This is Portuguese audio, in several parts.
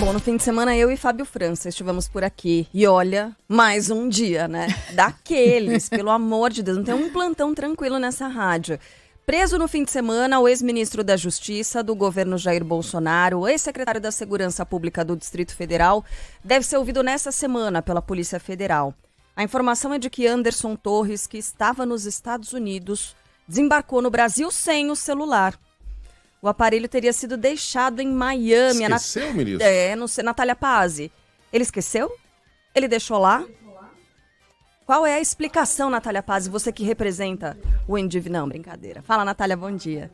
Bom, no fim de semana eu e Fábio França estivemos por aqui. E olha, mais um dia, né? Daqueles, pelo amor de Deus, não tem um plantão tranquilo nessa rádio. Preso no fim de semana, o ex-ministro da Justiça do governo Jair Bolsonaro, ex-secretário da Segurança Pública do Distrito Federal, deve ser ouvido nesta semana pela Polícia Federal. A informação é de que Anderson Torres, que estava nos Estados Unidos, desembarcou no Brasil sem o celular. O aparelho teria sido deixado em Miami. É esqueceu, Nat... ministro? É, não sei, Natália Pazzi. Ele esqueceu? Ele deixou lá? Qual é a explicação, Natália Pazzi, você que representa o endividamento? Não, brincadeira. Fala, Natália, bom dia.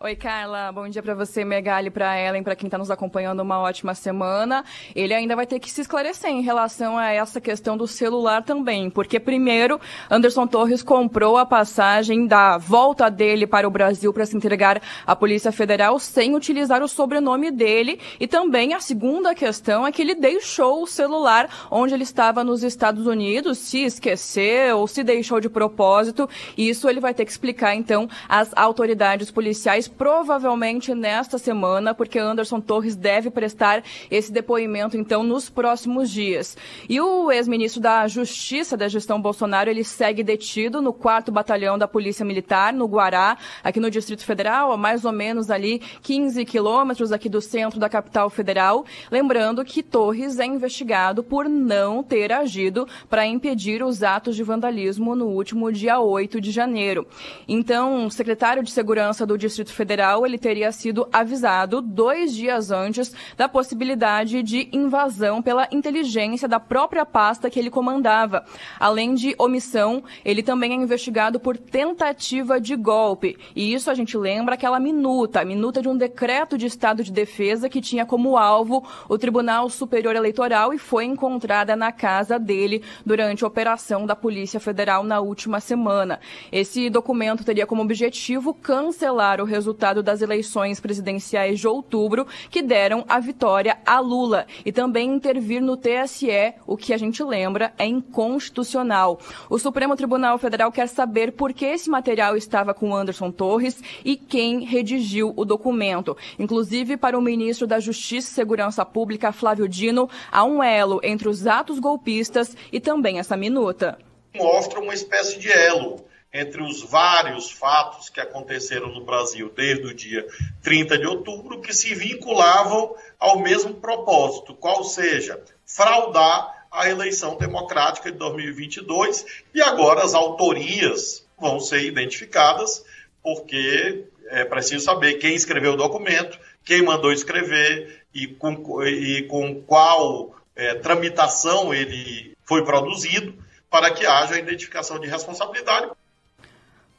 Oi, Carla. Bom dia para você, Megali, para Ellen, para quem está nos acompanhando, uma ótima semana. Ele ainda vai ter que se esclarecer em relação a essa questão do celular também, porque primeiro, Anderson Torres comprou a passagem da volta dele para o Brasil para se entregar à Polícia Federal sem utilizar o sobrenome dele. E também a segunda questão é que ele deixou o celular onde ele estava nos Estados Unidos, se esqueceu, se deixou de propósito. Isso ele vai ter que explicar, então, às autoridades policiais provavelmente nesta semana, porque Anderson Torres deve prestar esse depoimento, então, nos próximos dias. E o ex-ministro da Justiça da gestão Bolsonaro, ele segue detido no 4 Batalhão da Polícia Militar, no Guará, aqui no Distrito Federal, a mais ou menos ali 15 quilômetros aqui do centro da capital federal. Lembrando que Torres é investigado por não ter agido para impedir os atos de vandalismo no último dia 8 de janeiro. Então, o secretário de Segurança do Distrito federal ele teria sido avisado dois dias antes da possibilidade de invasão pela inteligência da própria pasta que ele comandava. Além de omissão, ele também é investigado por tentativa de golpe. E isso a gente lembra aquela minuta, a minuta de um decreto de estado de defesa que tinha como alvo o Tribunal Superior Eleitoral e foi encontrada na casa dele durante a operação da Polícia Federal na última semana. Esse documento teria como objetivo cancelar o resultado resultado das eleições presidenciais de outubro, que deram a vitória a Lula, e também intervir no TSE, o que a gente lembra é inconstitucional. O Supremo Tribunal Federal quer saber por que esse material estava com Anderson Torres e quem redigiu o documento. Inclusive, para o ministro da Justiça e Segurança Pública, Flávio Dino, há um elo entre os atos golpistas e também essa minuta. Mostra uma espécie de elo entre os vários fatos que aconteceram no Brasil desde o dia 30 de outubro, que se vinculavam ao mesmo propósito, qual seja, fraudar a eleição democrática de 2022, e agora as autorias vão ser identificadas, porque é preciso saber quem escreveu o documento, quem mandou escrever e com, e com qual é, tramitação ele foi produzido para que haja a identificação de responsabilidade,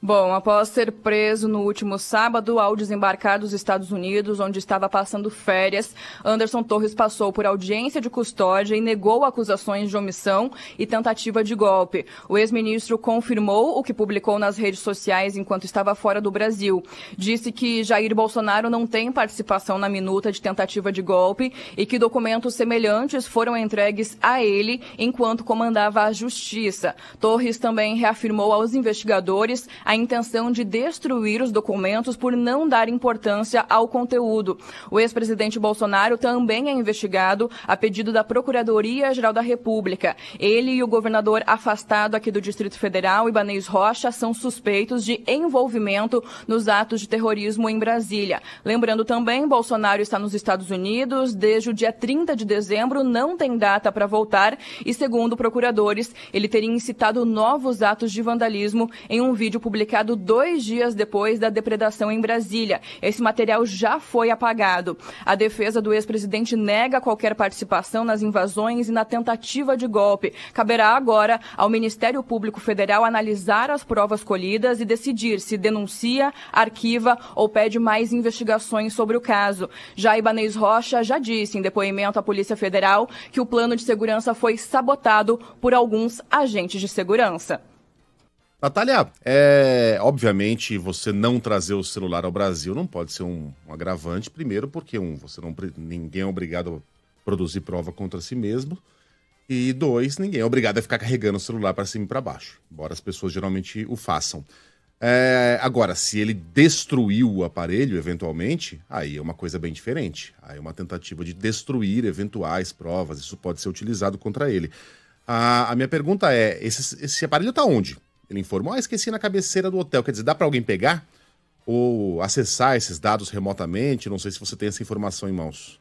Bom, após ser preso no último sábado ao desembarcar dos Estados Unidos, onde estava passando férias, Anderson Torres passou por audiência de custódia e negou acusações de omissão e tentativa de golpe. O ex-ministro confirmou o que publicou nas redes sociais enquanto estava fora do Brasil. Disse que Jair Bolsonaro não tem participação na minuta de tentativa de golpe e que documentos semelhantes foram entregues a ele enquanto comandava a justiça. Torres também reafirmou aos investigadores a intenção de destruir os documentos por não dar importância ao conteúdo. O ex-presidente Bolsonaro também é investigado a pedido da Procuradoria-Geral da República. Ele e o governador afastado aqui do Distrito Federal, Ibanez Rocha, são suspeitos de envolvimento nos atos de terrorismo em Brasília. Lembrando também, Bolsonaro está nos Estados Unidos desde o dia 30 de dezembro, não tem data para voltar e, segundo procuradores, ele teria incitado novos atos de vandalismo em um vídeo publicado publicado dois dias depois da depredação em Brasília. Esse material já foi apagado. A defesa do ex-presidente nega qualquer participação nas invasões e na tentativa de golpe. Caberá agora ao Ministério Público Federal analisar as provas colhidas e decidir se denuncia, arquiva ou pede mais investigações sobre o caso. Já Ibanez Rocha já disse em depoimento à Polícia Federal que o plano de segurança foi sabotado por alguns agentes de segurança. Natália, é, obviamente você não trazer o celular ao Brasil não pode ser um, um agravante, primeiro porque um, você não, ninguém é obrigado a produzir prova contra si mesmo, e dois, ninguém é obrigado a ficar carregando o celular para cima e para baixo, embora as pessoas geralmente o façam. É, agora, se ele destruiu o aparelho, eventualmente, aí é uma coisa bem diferente. Aí é uma tentativa de destruir eventuais provas, isso pode ser utilizado contra ele. A, a minha pergunta é: esse, esse aparelho está onde? Ele informou: ah, esqueci na cabeceira do hotel. Quer dizer, dá para alguém pegar ou acessar esses dados remotamente? Não sei se você tem essa informação em mãos.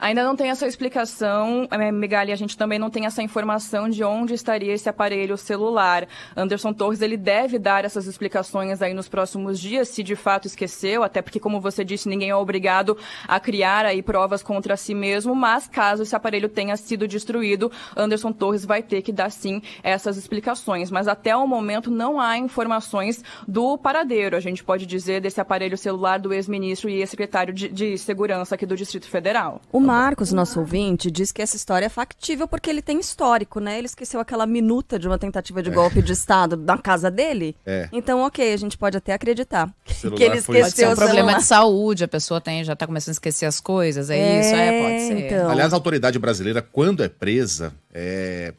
Ainda não tem essa explicação, eh, Megali, a gente também não tem essa informação de onde estaria esse aparelho celular. Anderson Torres, ele deve dar essas explicações aí nos próximos dias, se de fato esqueceu, até porque, como você disse, ninguém é obrigado a criar aí provas contra si mesmo, mas caso esse aparelho tenha sido destruído, Anderson Torres vai ter que dar sim essas explicações. Mas até o momento não há informações do paradeiro, a gente pode dizer, desse aparelho celular do ex-ministro e ex-secretário de, de, Segurança aqui do Distrito Federal. Uma Marcos, nosso ouvinte, diz que essa história é factível porque ele tem histórico, né? Ele esqueceu aquela minuta de uma tentativa de é. golpe é. de Estado na casa dele. É. Então, ok, a gente pode até acreditar que ele esqueceu. Pode ser um problema de saúde, a pessoa tem, já está começando a esquecer as coisas, é, é isso, é, pode ser. Então... Aliás, a autoridade brasileira, quando é presa, é...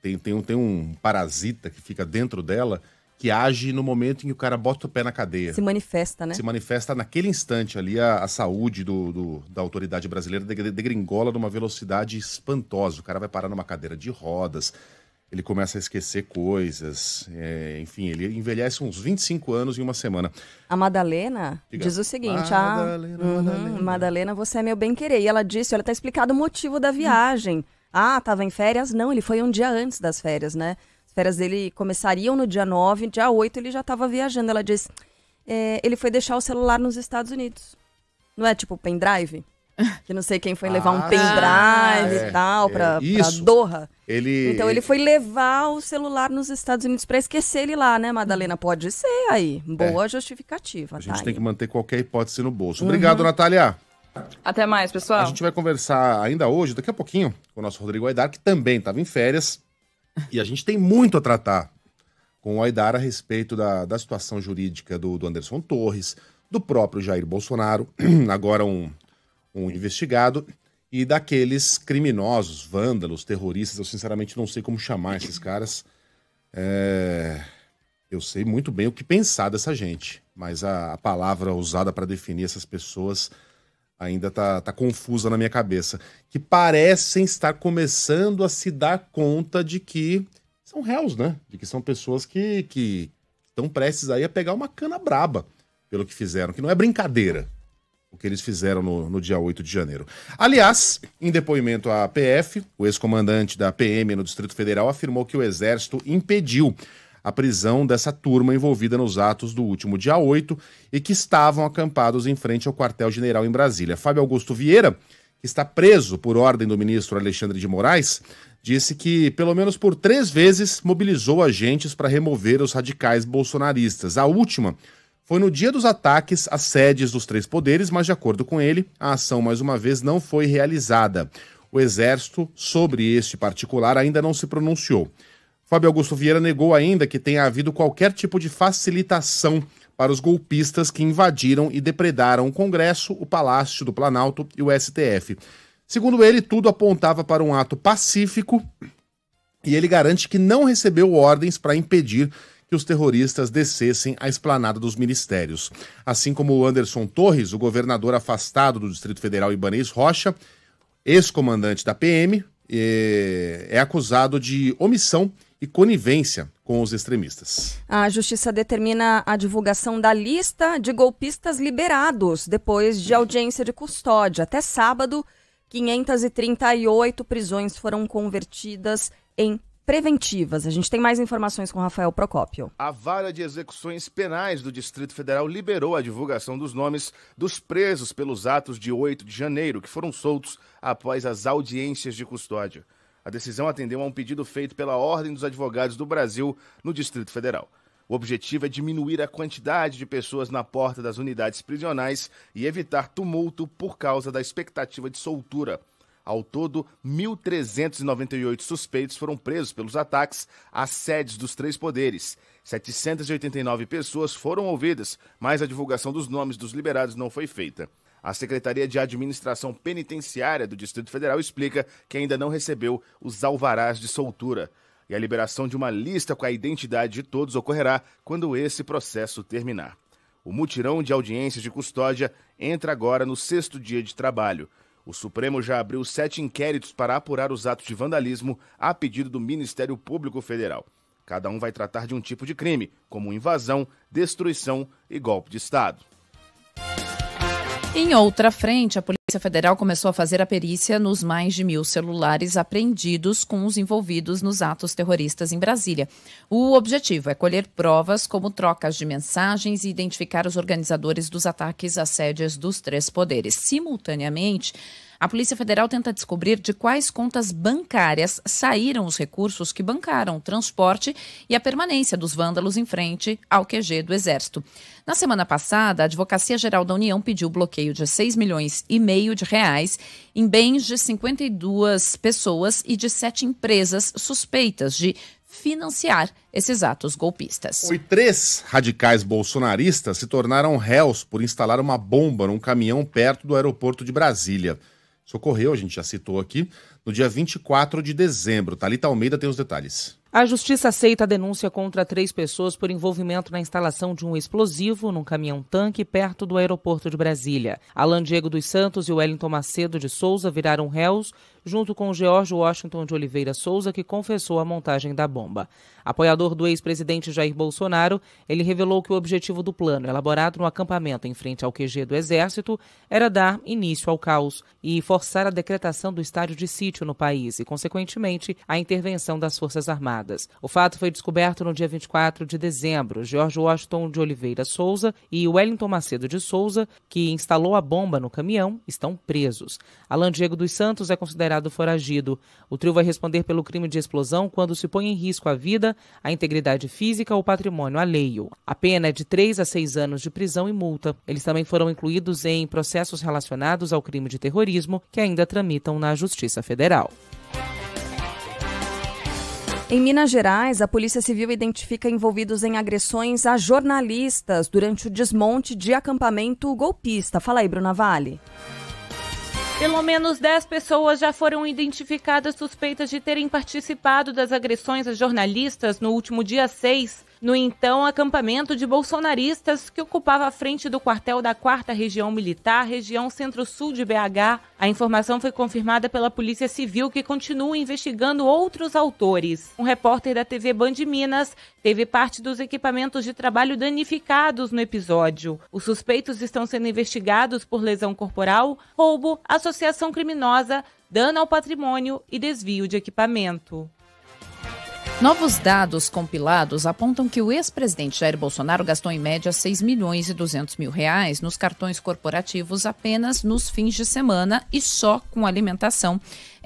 Tem, tem, tem um parasita que fica dentro dela que age no momento em que o cara bota o pé na cadeia. Se manifesta, né? Se manifesta naquele instante ali a, a saúde do, do, da autoridade brasileira degringola numa velocidade espantosa. O cara vai parar numa cadeira de rodas, ele começa a esquecer coisas, é, enfim, ele envelhece uns 25 anos em uma semana. A Madalena Diga. diz o seguinte: ah, Madalena, ah, uhum, Madalena. você é meu bem querer. E ela disse: olha, tá explicado o motivo da viagem. Hum. Ah, tava em férias? Não, ele foi um dia antes das férias, né? férias dele começariam no dia 9, dia 8 ele já estava viajando. Ela diz: é, ele foi deixar o celular nos Estados Unidos. Não é tipo pendrive? Que não sei quem foi levar ah, um pendrive é, e tal é, pra, Doha. Ele, então ele foi levar o celular nos Estados Unidos para esquecer ele lá, né, Madalena? Hum. Pode ser aí. Boa é. justificativa. A tá gente tá tem aí. que manter qualquer hipótese no bolso. Uhum. Obrigado, uhum. Natália. Até mais, pessoal. A gente vai conversar ainda hoje, daqui a pouquinho, com o nosso Rodrigo Aidar, que também estava em férias e a gente tem muito a tratar com o Aidar a respeito da, da situação jurídica do, do Anderson Torres, do próprio Jair Bolsonaro, agora um, um investigado, e daqueles criminosos, vândalos, terroristas. Eu sinceramente não sei como chamar esses caras. É... Eu sei muito bem o que pensar dessa gente, mas a, a palavra usada para definir essas pessoas ainda tá, tá confusa na minha cabeça, que parecem estar começando a se dar conta de que são réus, né? De que são pessoas que, que estão prestes aí a pegar uma cana braba pelo que fizeram, que não é brincadeira o que eles fizeram no, no dia 8 de janeiro. Aliás, em depoimento à PF, o ex-comandante da PM no Distrito Federal afirmou que o Exército impediu a prisão dessa turma envolvida nos atos do último dia 8 e que estavam acampados em frente ao quartel-general em Brasília. Fábio Augusto Vieira, que está preso por ordem do ministro Alexandre de Moraes, disse que, pelo menos por três vezes, mobilizou agentes para remover os radicais bolsonaristas. A última foi no dia dos ataques às sedes dos três poderes, mas, de acordo com ele, a ação mais uma vez não foi realizada. O Exército, sobre este particular, ainda não se pronunciou. Fábio Augusto Vieira negou ainda que tenha havido qualquer tipo de facilitação para os golpistas que invadiram e depredaram o Congresso, o Palácio do Planalto e o STF. Segundo ele, tudo apontava para um ato pacífico e ele garante que não recebeu ordens para impedir que os terroristas descessem a esplanada dos ministérios. Assim como o Anderson Torres, o governador afastado do Distrito Federal Ibanês Rocha, ex-comandante da PM, eh, é acusado de omissão e conivência com os extremistas. A justiça determina a divulgação da lista de golpistas liberados depois de audiência de custódia. Até sábado, 538 prisões foram convertidas em preventivas. A gente tem mais informações com Rafael Procópio. A Vara de Execuções Penais do Distrito Federal liberou a divulgação dos nomes dos presos pelos atos de 8 de janeiro, que foram soltos após as audiências de custódia. A decisão atendeu a um pedido feito pela Ordem dos Advogados do Brasil no Distrito Federal. O objetivo é diminuir a quantidade de pessoas na porta das unidades prisionais e evitar tumulto por causa da expectativa de soltura. Ao todo, 1.398 suspeitos foram presos pelos ataques às sedes dos três poderes. 789 pessoas foram ouvidas, mas a divulgação dos nomes dos liberados não foi feita. A Secretaria de Administração Penitenciária do Distrito Federal explica que ainda não recebeu os alvarás de soltura. E a liberação de uma lista com a identidade de todos ocorrerá quando esse processo terminar. O mutirão de audiências de custódia entra agora no sexto dia de trabalho. O Supremo já abriu sete inquéritos para apurar os atos de vandalismo a pedido do Ministério Público Federal. Cada um vai tratar de um tipo de crime, como invasão, destruição e golpe de Estado. Em outra frente, a Polícia Federal começou a fazer a perícia nos mais de mil celulares apreendidos com os envolvidos nos atos terroristas em Brasília. O objetivo é colher provas como trocas de mensagens e identificar os organizadores dos ataques às sedes dos três poderes. Simultaneamente, a Polícia Federal tenta descobrir de quais contas bancárias saíram os recursos que bancaram o transporte e a permanência dos vândalos em frente ao QG do Exército. Na semana passada, a Advocacia Geral da União pediu bloqueio de 6 milhões e meio de reais em bens de 52 pessoas e de sete empresas suspeitas de financiar esses atos golpistas. E três radicais bolsonaristas se tornaram réus por instalar uma bomba num caminhão perto do aeroporto de Brasília. Isso ocorreu, a gente já citou aqui, no dia 24 de dezembro. Talita Almeida tem os detalhes. A justiça aceita a denúncia contra três pessoas por envolvimento na instalação de um explosivo num caminhão-tanque perto do aeroporto de Brasília. Alan Diego dos Santos e Wellington Macedo de Souza viraram réus junto com George Washington de Oliveira Souza, que confessou a montagem da bomba. Apoiador do ex-presidente Jair Bolsonaro, ele revelou que o objetivo do plano, elaborado no acampamento em frente ao QG do Exército, era dar início ao caos e forçar a decretação do estádio de sítio no país e, consequentemente, a intervenção das Forças Armadas. O fato foi descoberto no dia 24 de dezembro. George Washington de Oliveira Souza e Wellington Macedo de Souza, que instalou a bomba no caminhão, estão presos. Alan Diego dos Santos é considerado encontrado foragido. O trio vai responder pelo crime de explosão quando se põe em risco a vida, a integridade física ou patrimônio alheio. A pena é de 3 a 6 anos de prisão e multa. Eles também foram incluídos em processos relacionados ao crime de terrorismo que ainda tramitam na Justiça Federal. Em Minas Gerais, a Polícia Civil identifica envolvidos em agressões a jornalistas durante o desmonte de acampamento golpista. Fala aí, Bruna Vale. Pelo menos 10 pessoas já foram identificadas suspeitas de terem participado das agressões a jornalistas no último dia 6 no então acampamento de bolsonaristas que ocupava a frente do quartel da 4 Região Militar, região centro-sul de BH. A informação foi confirmada pela Polícia Civil, que continua investigando outros autores. Um repórter da TV Band Minas teve parte dos equipamentos de trabalho danificados no episódio. Os suspeitos estão sendo investigados por lesão corporal, roubo, associação criminosa, dano ao patrimônio e desvio de equipamento. Novos dados compilados apontam que o ex-presidente Jair Bolsonaro gastou em média 6 milhões e 200 mil reais nos cartões corporativos apenas nos fins de semana e só com alimentação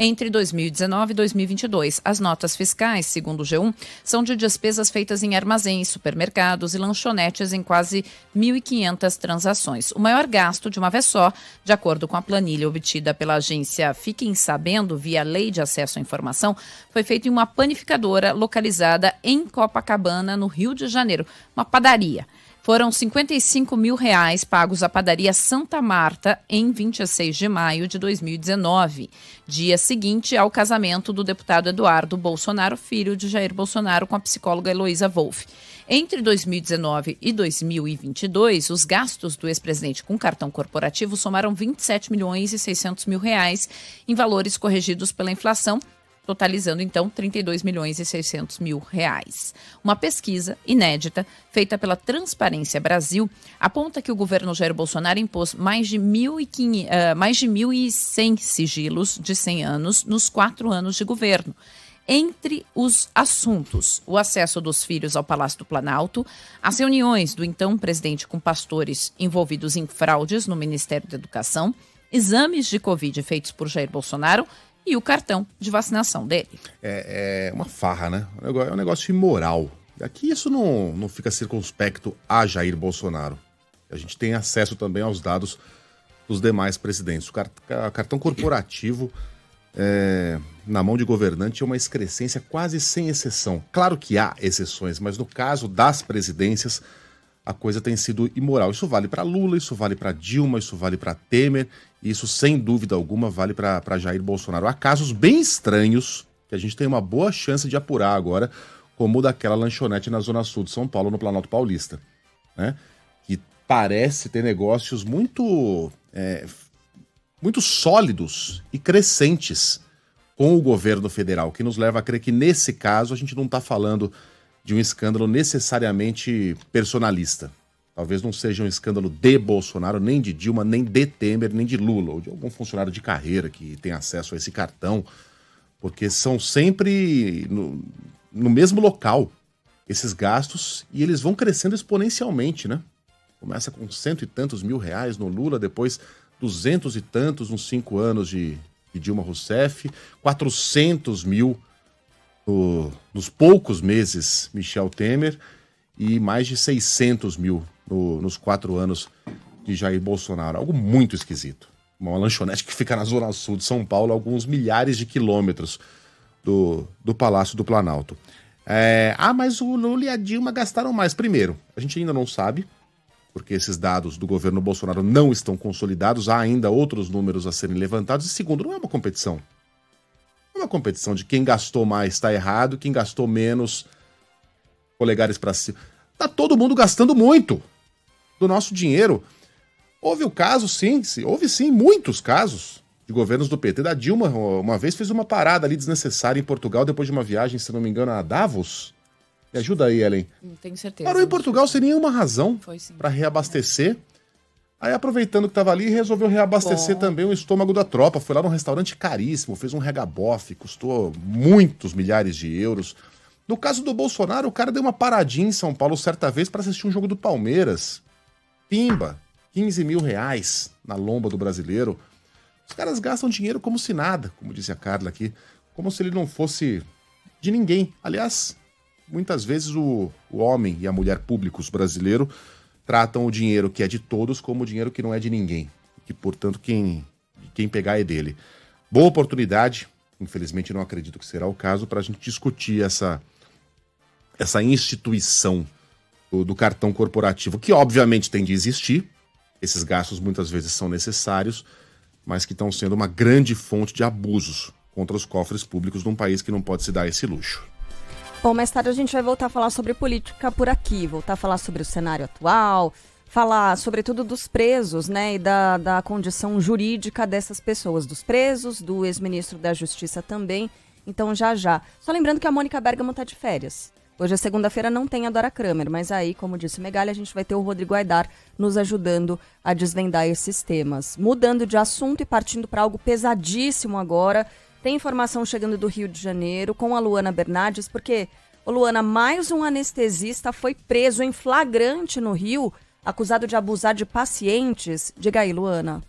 entre 2019 e 2022. As notas fiscais, segundo o G1, são de despesas feitas em armazéns, supermercados e lanchonetes em quase 1.500 transações. O maior gasto de uma vez só, de acordo com a planilha obtida pela agência Fiquem Sabendo via Lei de Acesso à Informação, foi feito em uma panificadora localizada em Copacabana, no Rio de Janeiro, uma padaria foram 55 mil reais pagos à padaria Santa Marta em 26 de maio de 2019, dia seguinte ao casamento do deputado Eduardo Bolsonaro, filho de Jair Bolsonaro, com a psicóloga Heloísa Wolff. Entre 2019 e 2022, os gastos do ex-presidente com cartão corporativo somaram 27 milhões e 600 mil reais em valores corrigidos pela inflação totalizando então 32 milhões e 600 mil reais. Uma pesquisa inédita feita pela Transparência Brasil aponta que o governo Jair Bolsonaro impôs mais de 1.100 eh, mais de 1.100 sigilos de 100 anos nos quatro anos de governo entre os assuntos: o acesso dos filhos ao Palácio do Planalto, as reuniões do então presidente com pastores envolvidos em fraudes no Ministério da Educação, exames de Covid feitos por Jair Bolsonaro e o cartão de vacinação dele. É, é uma farra, né? É um é negócio imoral. Aqui isso não, não fica circunspecto a Jair Bolsonaro. A gente tem acesso também aos dados dos demais presidentes. O cartão corporativo é, na mão de governante é uma excrescência quase sem exceção. Claro que há exceções, mas no caso das presidências, a coisa tem sido imoral. Isso vale para Lula, isso vale para Dilma, isso vale para Temer, isso, sem dúvida alguma, vale para Jair Bolsonaro. Há casos bem estranhos que a gente tem uma boa chance de apurar agora, como o daquela lanchonete na Zona Sul de São Paulo, no Planalto Paulista, né? que parece ter negócios muito, é, muito sólidos e crescentes com o governo federal, que nos leva a crer que, nesse caso, a gente não está falando de um escândalo necessariamente personalista. Talvez não seja um escândalo de Bolsonaro, nem de Dilma, nem de Temer, nem de Lula, ou de algum funcionário de carreira que tem acesso a esse cartão, porque são sempre no, no mesmo local esses gastos e eles vão crescendo exponencialmente, né? Começa com cento e tantos mil reais no Lula, depois duzentos e tantos nos cinco anos de, de Dilma Rousseff, quatrocentos mil no, nos poucos meses Michel Temer e mais de seiscentos mil no, nos quatro anos de Jair Bolsonaro. Algo muito esquisito. Uma lanchonete que fica na zona sul de São Paulo, alguns milhares de quilômetros do, do Palácio do Planalto. É, ah, mas o Lula e a Dilma gastaram mais. Primeiro, a gente ainda não sabe, porque esses dados do governo Bolsonaro não estão consolidados, há ainda outros números a serem levantados. E segundo, não é uma competição. Não é uma competição de quem gastou mais está errado, quem gastou menos, polegares para cima. Tá todo mundo gastando muito do nosso dinheiro. Houve o caso, sim, houve sim muitos casos de governos do PT. Da Dilma, uma vez, fez uma parada ali desnecessária em Portugal depois de uma viagem, se não me engano, a Davos. Me ajuda aí, Ellen. tenho certeza. Parou em Portugal sem nenhuma razão para reabastecer. Aí, aproveitando que estava ali, resolveu reabastecer Bom. também o estômago da tropa. Foi lá num restaurante caríssimo, fez um regabofe, custou muitos milhares de euros. No caso do Bolsonaro, o cara deu uma paradinha em São Paulo certa vez para assistir um jogo do Palmeiras. Pimba, 15 mil reais na lomba do brasileiro. Os caras gastam dinheiro como se nada, como disse a Carla aqui, como se ele não fosse de ninguém. Aliás, muitas vezes o, o homem e a mulher públicos brasileiro tratam o dinheiro que é de todos como o dinheiro que não é de ninguém. Que, portanto, quem, quem pegar é dele. Boa oportunidade, infelizmente não acredito que será o caso, para a gente discutir essa, essa instituição do, cartão corporativo, que obviamente tem de existir. Esses gastos muitas vezes são necessários, mas que estão sendo uma grande fonte de abusos contra os cofres públicos de um país que não pode se dar esse luxo. Bom, mais tarde a gente vai voltar a falar sobre política por aqui, voltar a falar sobre o cenário atual, falar sobretudo dos presos, né, e da, da condição jurídica dessas pessoas, dos presos, do ex-ministro da Justiça também. Então, já já. Só lembrando que a Mônica Bergamo está de férias. Hoje é segunda-feira, não tem a Dora Kramer, mas aí, como disse o Megalha, a gente vai ter o Rodrigo Aidar nos ajudando a desvendar esses temas. Mudando de assunto e partindo para algo pesadíssimo agora, tem informação chegando do Rio de Janeiro com a Luana Bernardes, porque, ô Luana, mais um anestesista foi preso em flagrante no Rio, acusado de abusar de pacientes. Diga aí, Luana.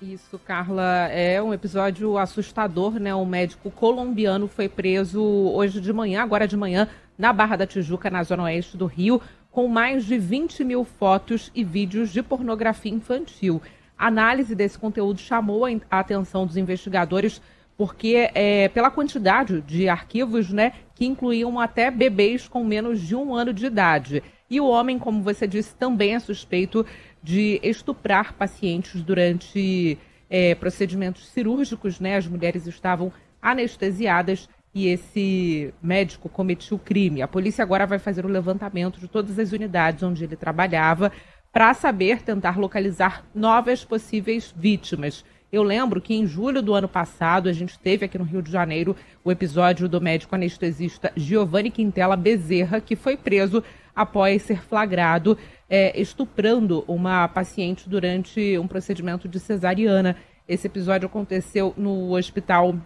Isso, Carla, é um episódio assustador, né? Um médico colombiano foi preso hoje de manhã, agora de manhã, na Barra da Tijuca, na zona oeste do Rio, com mais de 20 mil fotos e vídeos de pornografia infantil. A análise desse conteúdo chamou a atenção dos investigadores porque é, pela quantidade de arquivos, né, que incluíam até bebês com menos de um ano de idade. E o homem, como você disse, também é suspeito de estuprar pacientes durante é, procedimentos cirúrgicos, né? As mulheres estavam anestesiadas que esse médico cometiu o crime. A polícia agora vai fazer o levantamento de todas as unidades onde ele trabalhava para saber tentar localizar novas possíveis vítimas. Eu lembro que em julho do ano passado a gente teve aqui no Rio de Janeiro o episódio do médico anestesista Giovanni Quintela Bezerra, que foi preso após ser flagrado é, estuprando uma paciente durante um procedimento de cesariana. Esse episódio aconteceu no hospital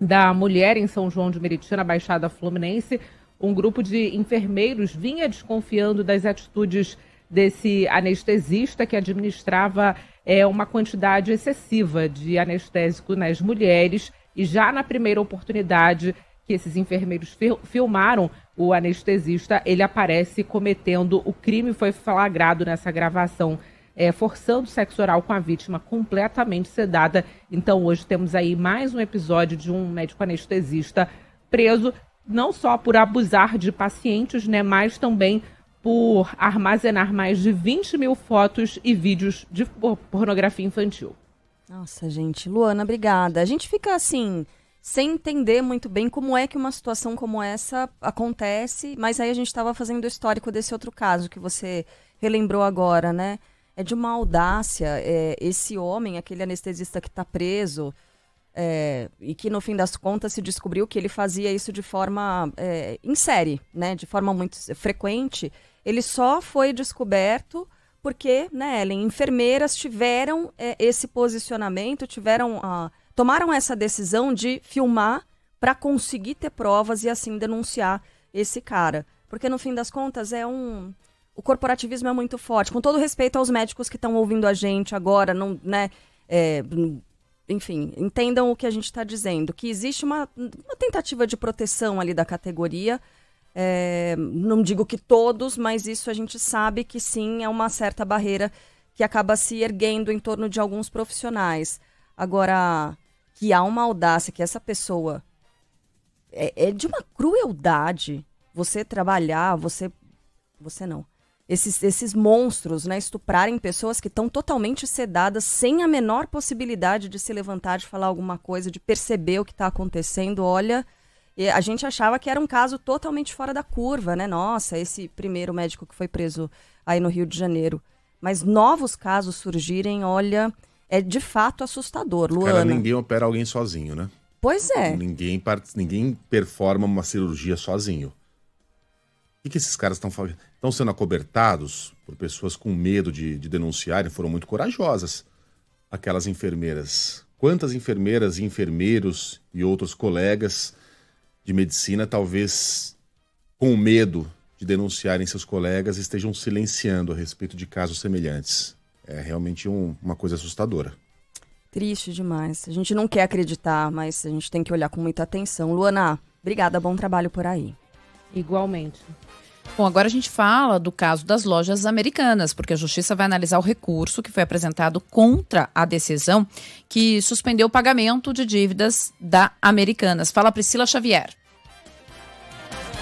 da mulher em São João de Meriti, na Baixada Fluminense, um grupo de enfermeiros vinha desconfiando das atitudes desse anestesista que administrava é, uma quantidade excessiva de anestésico nas mulheres e já na primeira oportunidade que esses enfermeiros filmaram o anestesista, ele aparece cometendo o crime foi flagrado nessa gravação é, forçando o sexo oral com a vítima completamente sedada. Então hoje temos aí mais um episódio de um médico anestesista preso não só por abusar de pacientes, né, mas também por armazenar mais de 20 mil fotos e vídeos de pornografia infantil. Nossa, gente. Luana, obrigada. A gente fica assim, sem entender muito bem como é que uma situação como essa acontece, mas aí a gente estava fazendo o histórico desse outro caso que você relembrou agora, né? é de uma audácia. É, esse homem, aquele anestesista que está preso, é, e que no fim das contas se descobriu que ele fazia isso de forma é, em série, né, de forma muito frequente, ele só foi descoberto porque, né, Ellen, enfermeiras tiveram é, esse posicionamento, tiveram a, tomaram essa decisão de filmar para conseguir ter provas e assim denunciar esse cara, porque no fim das contas é um o corporativismo é muito forte. Com todo respeito aos médicos que estão ouvindo a gente agora, não, né? É, enfim, entendam o que a gente está dizendo, que existe uma, uma tentativa de proteção ali da categoria. É, não digo que todos, mas isso a gente sabe que sim é uma certa barreira que acaba se erguendo em torno de alguns profissionais. Agora, que há uma audácia, que essa pessoa é, é de uma crueldade você trabalhar, você. Você não esses, esses monstros, né, estuprarem pessoas que estão totalmente sedadas, sem a menor possibilidade de se levantar, de falar alguma coisa, de perceber o que está acontecendo. Olha, a gente achava que era um caso totalmente fora da curva, né? Nossa, esse primeiro médico que foi preso aí no Rio de Janeiro. Mas novos casos surgirem, olha, é de fato assustador. Luana. Cara, ninguém opera alguém sozinho, né? Pois é. Ninguém, part... ninguém performa uma cirurgia sozinho que, que esses caras estão Estão sendo acobertados por pessoas com medo de, de denunciarem, foram muito corajosas aquelas enfermeiras. Quantas enfermeiras e enfermeiros e outros colegas de medicina, talvez com medo de denunciarem seus colegas, estejam silenciando a respeito de casos semelhantes. É realmente um, uma coisa assustadora. Triste demais. A gente não quer acreditar, mas a gente tem que olhar com muita atenção. Luana, obrigada, bom trabalho por aí. Igualmente. Bom, agora a gente fala do caso das lojas americanas, porque a justiça vai analisar o recurso que foi apresentado contra a decisão que suspendeu o pagamento de dívidas da Americanas. Fala Priscila Xavier.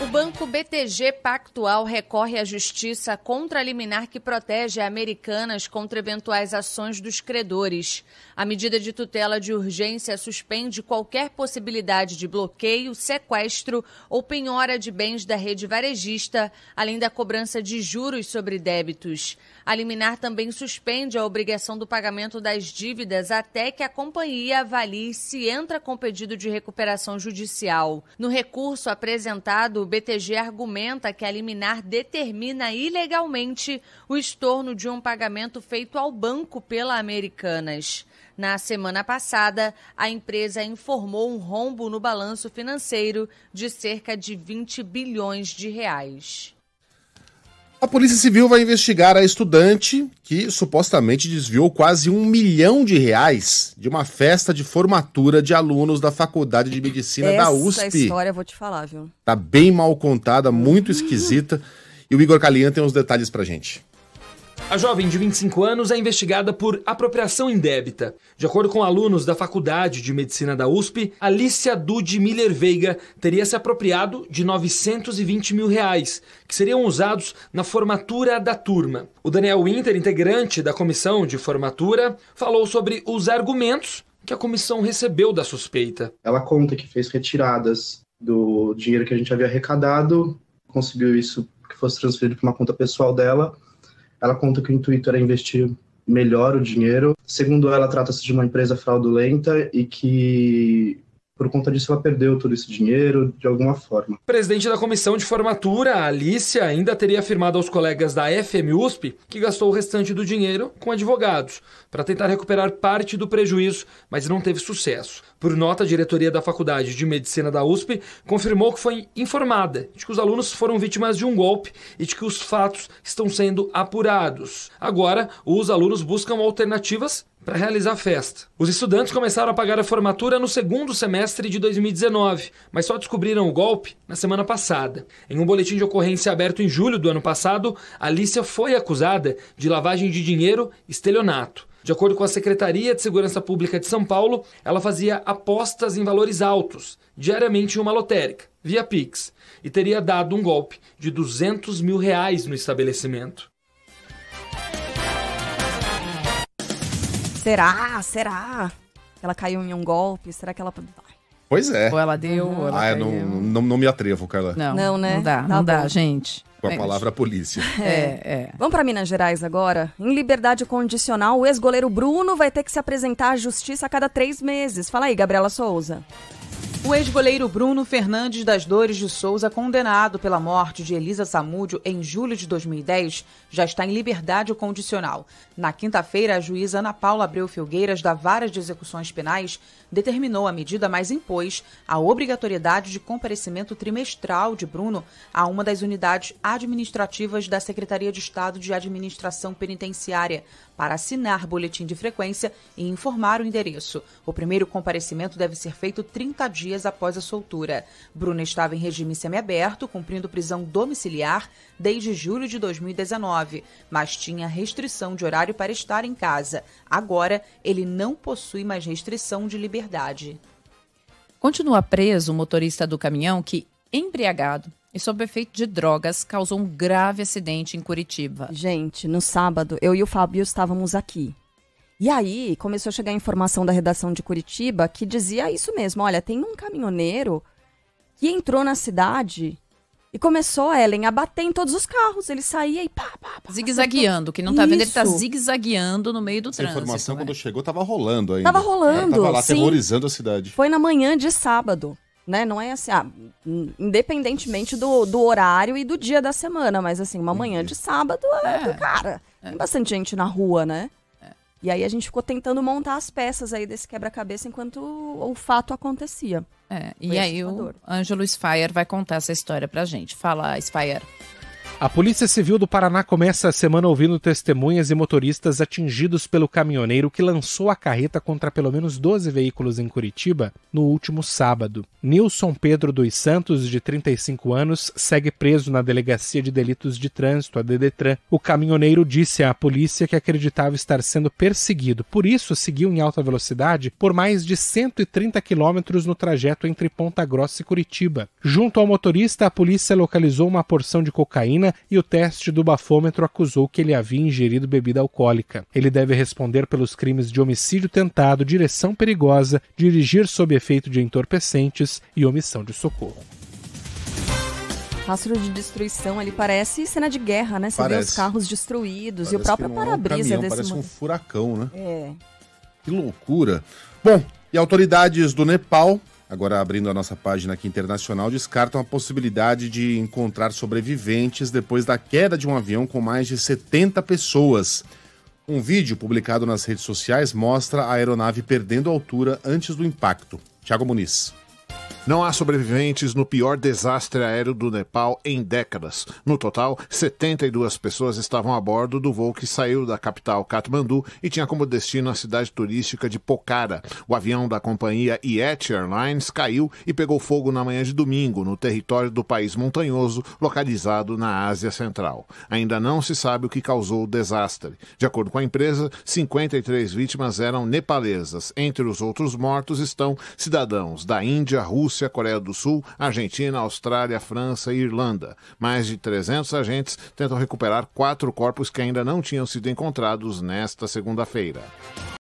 O banco BTG Pactual recorre à justiça contra a liminar que protege americanas contra eventuais ações dos credores. A medida de tutela de urgência suspende qualquer possibilidade de bloqueio, sequestro ou penhora de bens da rede varejista, além da cobrança de juros sobre débitos. A liminar também suspende a obrigação do pagamento das dívidas até que a companhia avalie se entra com pedido de recuperação judicial. No recurso apresentado, o BTG argumenta que a liminar determina ilegalmente o estorno de um pagamento feito ao banco pela Americanas. Na semana passada, a empresa informou um rombo no balanço financeiro de cerca de 20 bilhões de reais. A Polícia Civil vai investigar a estudante que supostamente desviou quase um milhão de reais de uma festa de formatura de alunos da Faculdade de Medicina Essa da USP. Essa história eu vou te falar, viu? Tá bem mal contada, muito uhum. esquisita. E o Igor Calian tem uns detalhes pra gente. A jovem de 25 anos é investigada por apropriação indébita. De acordo com alunos da Faculdade de Medicina da USP, Alicia Dude Miller Veiga teria se apropriado de 920 mil reais, que seriam usados na formatura da turma. O Daniel Winter, integrante da comissão de formatura, falou sobre os argumentos que a comissão recebeu da suspeita. Ela conta que fez retiradas do dinheiro que a gente havia arrecadado, conseguiu isso que fosse transferido para uma conta pessoal dela ela conta que o intuito era investir melhor o dinheiro. Segundo ela, trata-se de uma empresa fraudulenta e que por conta disso ela perdeu todo esse dinheiro de alguma forma. Presidente da comissão de formatura, Alicia, ainda teria afirmado aos colegas da FMUSP que gastou o restante do dinheiro com advogados para tentar recuperar parte do prejuízo, mas não teve sucesso. Por nota, a diretoria da Faculdade de Medicina da USP confirmou que foi informada de que os alunos foram vítimas de um golpe e de que os fatos estão sendo apurados. Agora, os alunos buscam alternativas para realizar a festa. Os estudantes começaram a pagar a formatura no segundo semestre de 2019, mas só descobriram o golpe na semana passada. Em um boletim de ocorrência aberto em julho do ano passado, Alicia foi acusada de lavagem de dinheiro e estelionato. De acordo com a Secretaria de Segurança Pública de São Paulo, ela fazia apostas em valores altos, diariamente em uma lotérica, via Pix, e teria dado um golpe de 200 mil reais no estabelecimento. será? Ah, será? Ela caiu em um golpe? Será que ela. Pois é. Ou ela deu. Uhum. Ou ela ah, eu não, não, não, me atrevo, Carla. Não, não né? Não dá, tá não bom. dá, gente. Com a palavra polícia. É, é. Vamos para Minas Gerais agora. Em liberdade condicional, o ex-goleiro Bruno vai ter que se apresentar à justiça a cada três meses. Fala aí, Gabriela Souza. O ex-goleiro Bruno Fernandes das Dores de Souza, condenado pela morte de Elisa Samúdio em julho de 2010, já está em liberdade condicional. Na quinta-feira, a juíza Ana Paula Abreu Filgueiras, da Vara de Execuções Penais, determinou a medida, mas impôs a obrigatoriedade de comparecimento trimestral de Bruno a uma das unidades administrativas da Secretaria de Estado de Administração Penitenciária para assinar boletim de frequência e informar o endereço. O primeiro comparecimento deve ser feito 30 dias após a soltura. Bruno estava em regime semiaberto, cumprindo prisão domiciliar desde julho de 2019, mas tinha restrição de horário para estar em casa. Agora, ele não possui mais restrição de liberdade liberdade. Continua preso o motorista do caminhão que, embriagado e sob efeito de drogas, causou um grave acidente em Curitiba. Gente, no sábado, eu e o Fábio estávamos aqui. E aí começou a chegar informação da redação de Curitiba que dizia isso mesmo: olha, tem um caminhoneiro que entrou na cidade e começou, Ellen, a bater em todos os carros. Ele saía e pá, pá, pá. Zigue-zagueando. Quem não tá Isso. vendo, ele tá zigue-zagueando no meio do Essa trânsito. A informação, é. quando chegou, tava rolando ainda. Tava rolando. Tava lá aterrorizando a cidade. Foi na manhã de sábado. Né? Não é assim, ah, independentemente do, do horário e do dia da semana, mas assim, uma manhã de sábado é, é. cara. Tem é. bastante gente na rua, né? E aí a gente ficou tentando montar as peças aí desse quebra-cabeça enquanto o fato acontecia. É, e aí o Ângelo Spire vai contar essa história pra gente. Fala, Spire. A Polícia Civil do Paraná começa a semana ouvindo testemunhas e motoristas atingidos pelo caminhoneiro que lançou a carreta contra pelo menos 12 veículos em Curitiba no último sábado. Nilson Pedro dos Santos, de 35 anos, segue preso na Delegacia de Delitos de Trânsito, a DDTRAN. O caminhoneiro disse à polícia que acreditava estar sendo perseguido, por isso seguiu em alta velocidade por mais de 130 quilômetros no trajeto entre Ponta Grossa e Curitiba. Junto ao motorista, a polícia localizou uma porção de cocaína e o teste do bafômetro acusou que ele havia ingerido bebida alcoólica. Ele deve responder pelos crimes de homicídio tentado, direção perigosa, dirigir sob efeito de entorpecentes e omissão de socorro. Rastro de destruição, ele parece cena de guerra, né? Você parece. vê os carros destruídos parece e o próprio para-brisa é um desse Parece um furacão, né? É. Que loucura. Bom, e autoridades do Nepal agora abrindo a nossa página aqui internacional, descartam a possibilidade de encontrar sobreviventes depois da queda de um avião com mais de 70 pessoas. Um vídeo publicado nas redes sociais mostra a aeronave perdendo altura antes do impacto. Tiago Muniz. Não há sobreviventes no pior desastre aéreo do Nepal em décadas. No total, 72 pessoas estavam a bordo do voo que saiu da capital Katmandu e tinha como destino a cidade turística de Pokhara. O avião da companhia Yeti Airlines caiu e pegou fogo na manhã de domingo no território do país montanhoso localizado na Ásia Central. Ainda não se sabe o que causou o desastre. De acordo com a empresa, 53 vítimas eram nepalesas. Entre os outros mortos estão cidadãos da Índia, Rússia, Coreia do Sul, Argentina, Austrália, França e Irlanda. Mais de 300 agentes tentam recuperar quatro corpos que ainda não tinham sido encontrados nesta segunda-feira.